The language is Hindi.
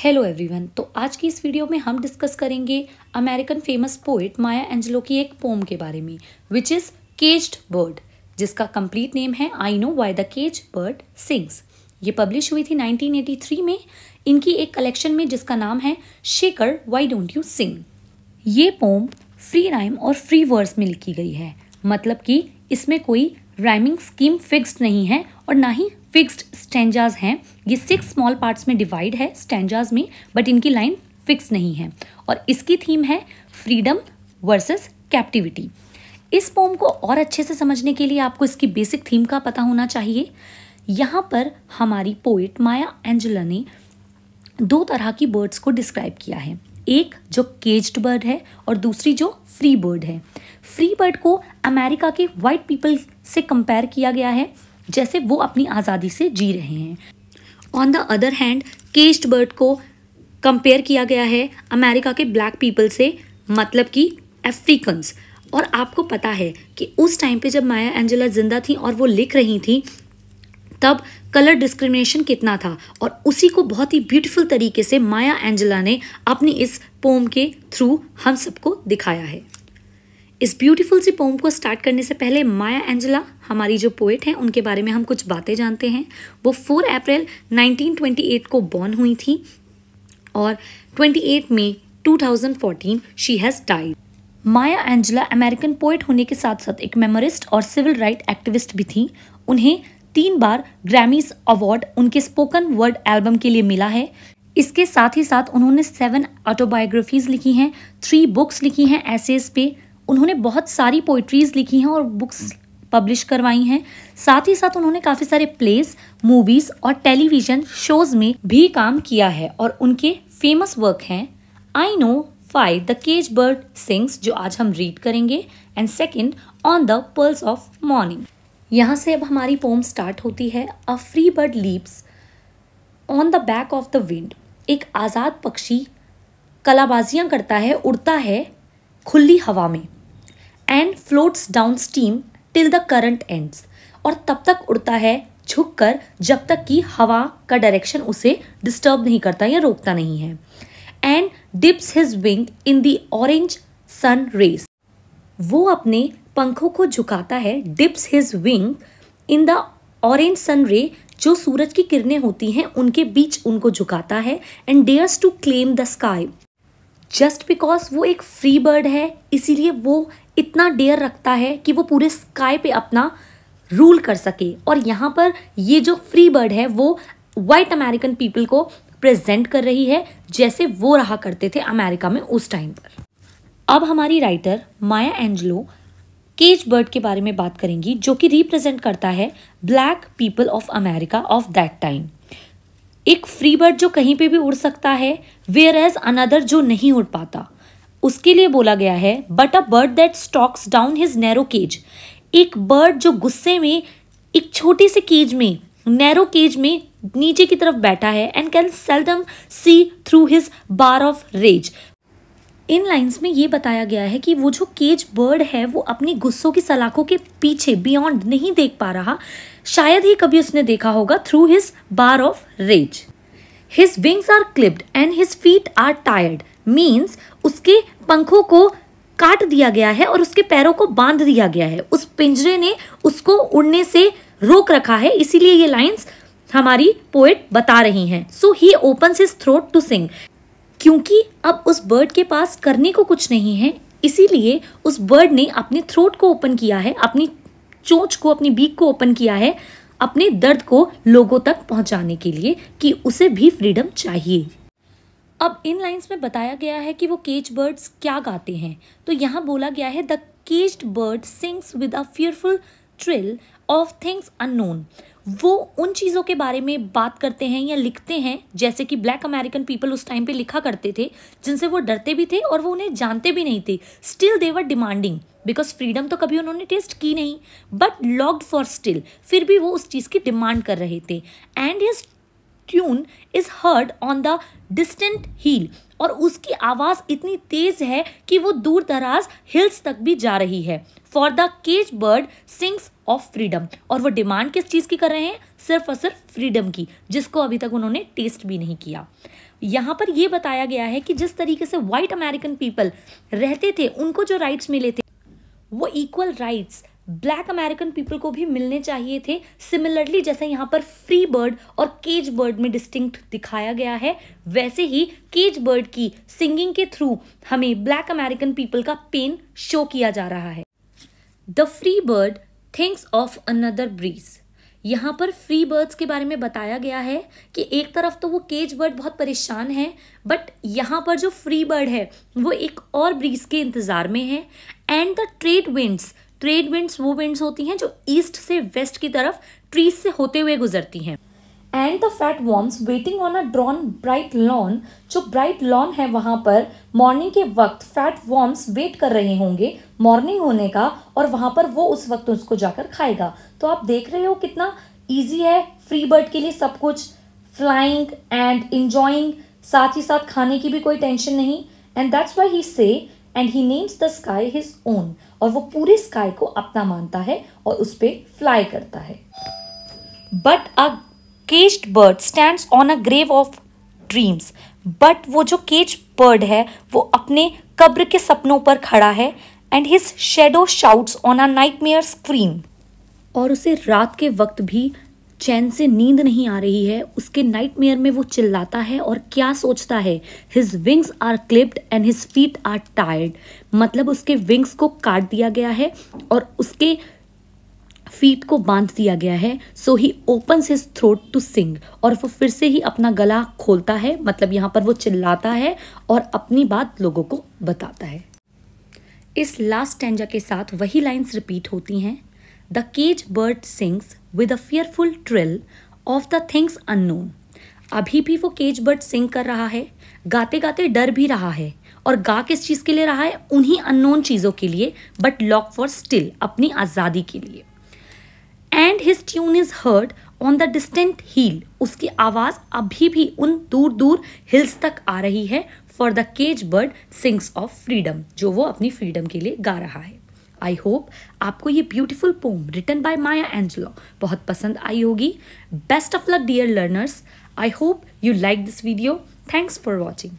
हेलो एवरीवन तो आज की इस वीडियो में हम डिस्कस करेंगे American famous poet Maya Angelou की एक पोम के बारे में विच इज़ केज्ड बर्ड जिसका कंप्लीट नेम है I know why the cage bird sings ये पब्लिश हुई थी 1983 में इनकी एक कलेक्शन में जिसका नाम है Shaker why don't you sing ये पोम फ्री राइम और फ्री वर्स में लिखी गई है मतलब कि इसमें कोई राइमिंग स्कीम फिक्स्ड नहीं है और ना ही फिक्स्ड स्टेंजाज हैं ये सिक्स स्मॉल पार्ट्स में डिवाइड है स्टेंजाज में बट इनकी लाइन फिक्स नहीं है और इसकी थीम है फ्रीडम वर्सेस कैप्टिविटी इस पोम को और अच्छे से समझने के लिए आपको इसकी बेसिक थीम का पता होना चाहिए यहाँ पर हमारी पोइट माया एंजला ने दो तरह की बर्ड्स को डिस्क्राइब किया है एक जो केज्ड बर्ड है और दूसरी जो फ्री बर्ड है फ्री बर्ड को अमेरिका के वाइट पीपल से कंपेयर किया गया है जैसे वो अपनी आज़ादी से जी रहे हैं on the other hand caged bird को कंपेयर किया गया है अमेरिका के ब्लैक पीपल से मतलब कि अफ्रीकन्स और आपको पता है कि उस टाइम पे जब माया एंजेला जिंदा थी और वो लिख रही थी तब कलर डिस्क्रिमिनेशन कितना था और उसी को बहुत ही ब्यूटीफुल तरीके से माया एंजेला ने अपनी इस पोम के थ्रू हम सबको दिखाया है इस ब्यूटीफुल सी पोम को स्टार्ट करने से पहले माया एंजला हमारी जो पोएट हैं उनके बारे में हम कुछ बातें जानते हैं वो 4 अप्रैल 1928 को बॉर्न हुई थी और 28 मई 2014 she has died Maya Angelou American poet होने के साथ साथ एक मेमोरिस्ट और सिविल राइट एक्टिविस्ट भी थी उन्हें तीन बार ग्रैमीज अवार्ड उनके स्पोकन वर्ड एल्बम के लिए मिला है इसके साथ ही साथ उन्होंने सेवन ऑटोबायोग्राफीज लिखी हैं थ्री बुक्स लिखी हैं एसेज पे उन्होंने बहुत सारी पोइट्रीज़ लिखी हैं और बुक्स पब्लिश करवाई हैं साथ ही साथ उन्होंने काफ़ी सारे प्लेस मूवीज़ और टेलीविज़न शोज़ में भी काम किया है और उनके फेमस वर्क हैं I know why the cage bird sings जो आज हम रीड करेंगे and second on the pulse of morning यहाँ से अब हमारी पोम स्टार्ट होती है a free bird leaps on the back of the wind एक आज़ाद पक्षी कलाबाजियाँ करता है उड़ता है खुली हवा में and floats down stream till the current ends और तब तक उड़ता है झुककर जब तक कि हवा का डायरेक्शन उसे डिस्टर्ब नहीं करता या रोकता नहीं है and dips his wing in the orange sun rays वो अपने पंखों को झुकाता है dips his wing in the orange sun ray जो सूरज की किरणें होती हैं उनके बीच उनको झुकाता है and dares to claim the sky just because वो एक फ्री बर्ड है इसीलिए वो इतना डेयर रखता है कि वो पूरे स्काई पे अपना रूल कर सके और यहाँ पर ये जो फ्री बर्ड है वो वाइट अमेरिकन पीपल को प्रेजेंट कर रही है जैसे वो रहा करते थे अमेरिका में उस टाइम पर अब हमारी writer Maya Angelou cage bird के बारे में बात करेंगी जो कि रिप्रेजेंट करता है black people of America of that time एक फ्री बर्ड जो कहीं पे भी उड़ सकता है वेयर एज अनदर जो नहीं उड़ पाता उसके लिए बोला गया है but a bird that stalks down his narrow cage एक बर्ड जो गुस्से में एक छोटे से केज में नैरो केज में नीचे की तरफ बैठा है and can seldom see through his bars of rage इन लाइंस में ये बताया गया है कि वो जो केज बर्ड है वो अपनी गुस्सों की सलाखों के पीछे बियॉन्ड नहीं देख पा रहा शायद ही कभी उसने देखा होगा through his bars of rage his wings are clipped and his feet are टायर्ड मीन्स उसके पंखों को काट दिया गया है और उसके पैरों को बांध दिया गया है उस पिंजरे ने उसको उड़ने से रोक रखा है इसीलिए ये लाइंस हमारी पोएट बता रही हैं so he open his throat to sing क्योंकि अब उस बर्ड के पास करने को कुछ नहीं है इसीलिए उस बर्ड ने अपने थ्रोट को ओपन किया है अपनी चोंच को अपनी बीक को ओपन किया है अपने दर्द को लोगों तक पहुंचाने के लिए कि उसे भी फ्रीडम चाहिए अब इन लाइंस में बताया गया है कि वो केज बर्ड्स क्या गाते हैं तो यहाँ बोला गया है the cage bird sings with a fearful trill of things unknown वो उन चीज़ों के बारे में बात करते हैं या लिखते हैं जैसे कि ब्लैक अमेरिकन पीपल उस टाइम पे लिखा करते थे जिनसे वो डरते भी थे और वो उन्हें जानते भी नहीं थे still they were demanding because freedom तो कभी उन्होंने टेस्ट की नहीं बट लॉग्ड फॉर स्टिल फिर भी वो उस चीज़ की डिमांड कर रहे थे and his tune is heard on the distant hill और उसकी आवाज़ इतनी तेज़ है कि वो दूर दराज हिल्स तक भी जा रही है for the cage bird sings of freedom और वो डिमांड किस चीज़ की कर रहे हैं सिर्फ और सिर्फ फ्रीडम की जिसको अभी तक उन्होंने टेस्ट भी नहीं किया यहाँ पर यह बताया गया है कि जिस तरीके से व्हाइट अमेरिकन पीपल रहते थे उनको जो राइट्स मिले थे वो equal rights black American people को भी मिलने चाहिए थे सिमिलरली जैसे यहाँ पर फ्री बर्ड और केज बर्ड में डिस्टिंक्ट दिखाया गया है वैसे ही केज बर्ड की सिंगिंग के थ्रू हमें ब्लैक अमेरिकन पीपल का पेन शो किया जा रहा है the free bird thinks of another breeze यहाँ पर फ्री बर्ड्स के बारे में बताया गया है कि एक तरफ तो वो केज बर्ड बहुत परेशान है बट यहाँ पर जो फ्री बर्ड है वो एक और ब्रीज के इंतज़ार में है and the trade winds trade winds वो विंड्स होती हैं जो ईस्ट से वेस्ट की तरफ ट्रीज से होते हुए गुजरती हैं and the fat worms waiting on a dawn bright lawn जो ब्राइट लॉन है वहाँ पर मॉर्निंग के वक्त फैट वॉर्म्स वेट कर रहे होंगे मॉर्निंग होने का और वहाँ पर वो उस वक्त उसको जाकर खाएगा तो आप देख रहे हो कितना ईजी है फ्री बर्ड के लिए सब कुछ फ्लाइंग एंड इंजॉइंग साथ ही साथ खाने की भी कोई टेंशन नहीं and that's why he say and he names the sky his own और वो पूरे स्काई को अपना मानता है और उस पर फ्लाई करता है but a caged bird stand on a grave of dreams but वो जो केज बर्ड है वो अपने कब्र के सपनों पर खड़ा है and his shadow shouts on a nightmare scream और उसे रात के वक्त भी चैन से नींद नहीं आ रही है उसके मेयर में वो चिल्लाता है और क्या सोचता है his wings are clipped and his feet are टायर्ड मतलब उसके विंग्स को काट दिया गया है और उसके फीट को बांध दिया गया है so he open his throat to sing और वो फिर से ही अपना गला खोलता है मतलब यहाँ पर वो चिल्लाता है और अपनी बात लोगों को बताता है इस लास्ट टेंजा के साथ वही लाइन्स रिपीट होती हैं the cage bird sings with a fearful trill of the things unknown अभी भी वो केज बर्ड सिंग कर रहा है गाते गाते डर भी रहा है और गा किस चीज़ के लिए रहा है उन्हीं अननोन चीज़ों के लिए बट लॉक फॉर स्टिल अपनी आज़ादी के लिए and his tune is heard on the distant hill उसकी आवाज़ अभी भी उन दूर दूर हिल्स तक आ रही है for the cage bird sings of freedom जो वो अपनी फ्रीडम के लिए गा रहा है आई होप आपको ये beautiful poem written by Maya Angelou बहुत पसंद आई होगी best of luck dear learners I hope you like this video thanks for watching